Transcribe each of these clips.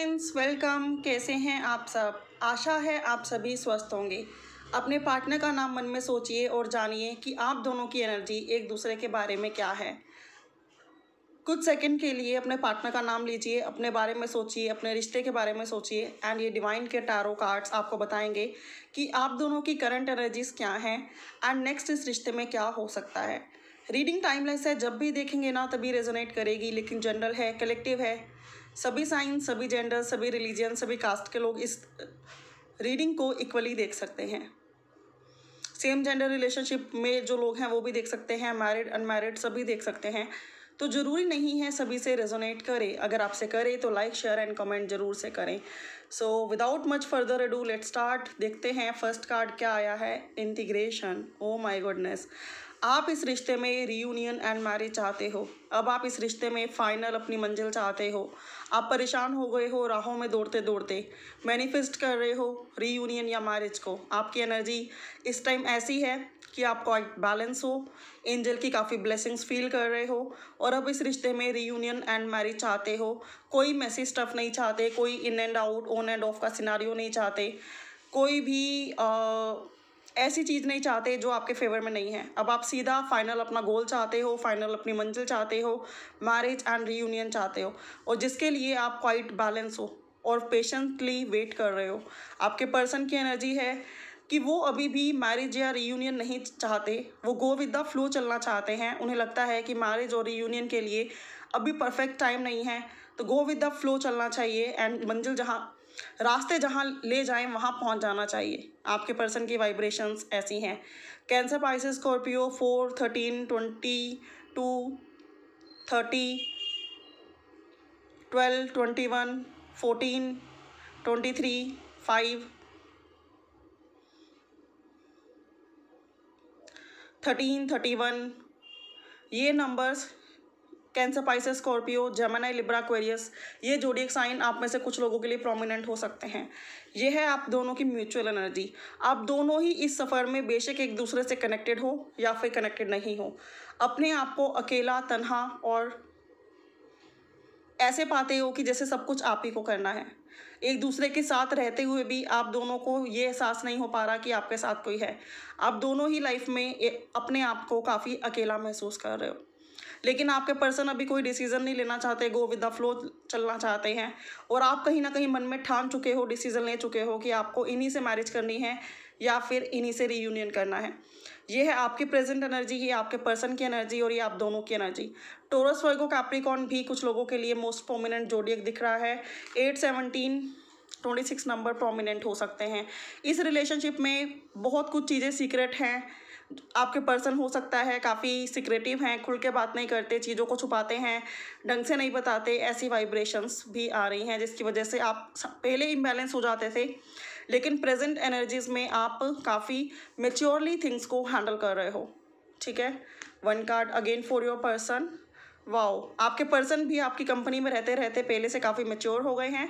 friends welcome कैसे हैं आप सब आशा है आप सभी स्वस्थ होंगे अपने पार्टनर का नाम मन में सोचिए और जानिए कि आप दोनों की एनर्जी एक दूसरे के बारे में क्या है कुछ सेकंड के लिए अपने पार्टनर का नाम लीजिए अपने बारे में सोचिए अपने रिश्ते के बारे में सोचिए एंड ये डिवाइन के टारो कार्ड्स आपको बताएंगे कि आप दोनों की करंट एनर्जीज क्या हैं एंड नेक्स्ट इस रिश्ते में क्या हो सकता है रीडिंग टाइमलेस है जब भी देखेंगे ना तभी रेजोनेट करेगी लेकिन जनरल है कलेक्टिव है सभी साइंस सभी जेंडर सभी रिलीजन सभी कास्ट के लोग इस रीडिंग को इक्वली देख सकते हैं सेम जेंडर रिलेशनशिप में जो लोग हैं वो भी देख सकते हैं मैरिड अनमैरिड सभी देख सकते हैं तो ज़रूरी नहीं है सभी से रेजोनेट करे अगर आपसे करे तो लाइक शेयर एंड कमेंट ज़रूर से करें so without much further do let start देखते हैं फर्स्ट कार्ड क्या आया है इंटीग्रेशन ओ माय गुडनेस आप इस रिश्ते में रीयूनियन एंड मैरिज चाहते हो अब आप इस रिश्ते में फाइनल अपनी मंजिल चाहते हो आप परेशान हो गए हो राहों में दौड़ते दौड़ते मैनिफेस्ट कर रहे हो रीयूनियन या मैरिज को आपकी एनर्जी इस टाइम ऐसी है कि आप क्वाइट बैलेंस हो एंजल की काफ़ी ब्लेसिंग्स फील कर रहे हो और अब इस रिश्ते में रीयूनियन एंड मैरिज चाहते हो कोई मैसी स्टफ नहीं चाहते कोई in and out on and off का सिनारियो नहीं चाहते कोई भी आ, ऐसी चीज़ नहीं चाहते जो आपके फेवर में नहीं है अब आप सीधा फाइनल अपना गोल चाहते हो फाइनल अपनी मंजिल चाहते हो मैरिज एंड रीयूनियन चाहते हो और जिसके लिए आप क्वाइट बैलेंस हो और पेशेंटली वेट कर रहे हो आपके पर्सन की एनर्जी है कि वो अभी भी मैरिज या रीयूनियन नहीं चाहते वो गो विद द फ्लो चलना चाहते हैं उन्हें लगता है कि मैरिज और रीयूनियन के लिए अभी परफेक्ट टाइम नहीं है तो गो विद द फ्लो चलना चाहिए एंड मंजिल जहाँ रास्ते जहाँ ले जाएं वहाँ पहुँच जाना चाहिए आपके पर्सन की वाइब्रेशंस ऐसी हैं Cancer Pisces Scorpio four thirteen twenty two thirty twelve twenty one fourteen twenty three five thirteen thirty one ये numbers Cancer Pisces Scorpio Gemini Libra Aquarius ये जोड़ी एक साइन आप में से कुछ लोगों के लिए प्रोमिनेंट हो सकते हैं ये है आप दोनों की म्यूचुअल एनर्जी आप दोनों ही इस सफ़र में बेशक एक दूसरे से कनेक्टेड हो या फिर कनेक्टेड नहीं हो अपने आप को अकेला तनहा और ऐसे पाते हो कि जैसे सब कुछ आप ही को करना है एक दूसरे के साथ रहते हुए भी आप दोनों को ये एहसास नहीं हो पा रहा कि आपके साथ कोई है आप दोनों ही लाइफ में अपने आप को काफ़ी अकेला महसूस कर रहे हो लेकिन आपके पर्सन अभी कोई डिसीजन नहीं लेना चाहते गो विद द फ्लो चलना चाहते हैं और आप कहीं ना कहीं मन में ठान चुके हो डिसीजन ले चुके हो कि आपको इन्हीं से मैरिज करनी है या फिर इन्हीं से रीयूनियन करना है ये है आपकी प्रेजेंट एनर्जी ये आपके पर्सन की एनर्जी और ये आप दोनों की एनर्जी टोरस वर्गो कैप्रिकॉन भी कुछ लोगों के लिए मोस्ट प्रोमिनेंट जोडियक दिख रहा है eight seventeen twenty six number prominent हो सकते हैं इस रिलेशनशिप में बहुत कुछ चीज़ें सीक्रेट हैं आपके पर्सन हो सकता है काफ़ी सिक्रेटिव हैं खुल के बात नहीं करते चीज़ों को छुपाते हैं ढंग से नहीं बताते ऐसी वाइब्रेशंस भी आ रही हैं जिसकी वजह से आप पहले इम्बैलेंस हो जाते थे लेकिन प्रेजेंट एनर्जीज में आप काफ़ी मेच्योरली थिंग्स को हैंडल कर रहे हो ठीक है one card again for your person wow आपके पर्सन भी आपकी कंपनी में रहते रहते पहले से काफ़ी मेच्योर हो गए हैं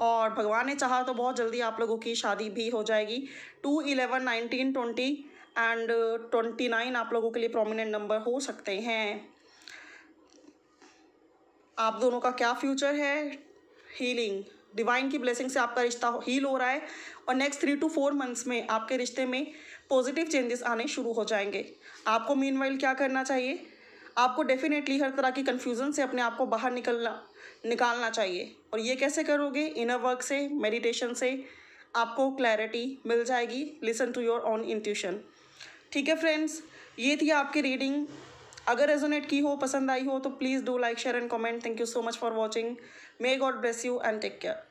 और भगवान ने चाहा तो बहुत जल्दी आप लोगों की शादी भी हो जाएगी two eleven nineteen twenty and twenty nine आप लोगों के लिए प्रोमिनेंट नंबर हो सकते हैं आप दोनों का क्या फ्यूचर है हीलिंग डिवाइन की ब्लेसिंग से आपका रिश्ता हील हो रहा है और next three two four months में आपके रिश्ते में पॉजिटिव चेंजेस आने शुरू हो जाएंगे आपको मीन क्या करना चाहिए आपको डेफिनेटली हर तरह की कन्फ्यूज़न से अपने आप को बाहर निकलना निकालना चाहिए और ये कैसे करोगे इनर वर्क से मेडिटेशन से आपको क्लैरिटी मिल जाएगी listen to your own intuition ठीक है फ्रेंड्स ये थी आपकी रीडिंग अगर रेजोनेट की हो पसंद आई हो तो please do like share and comment thank you so much for watching may God bless you and take care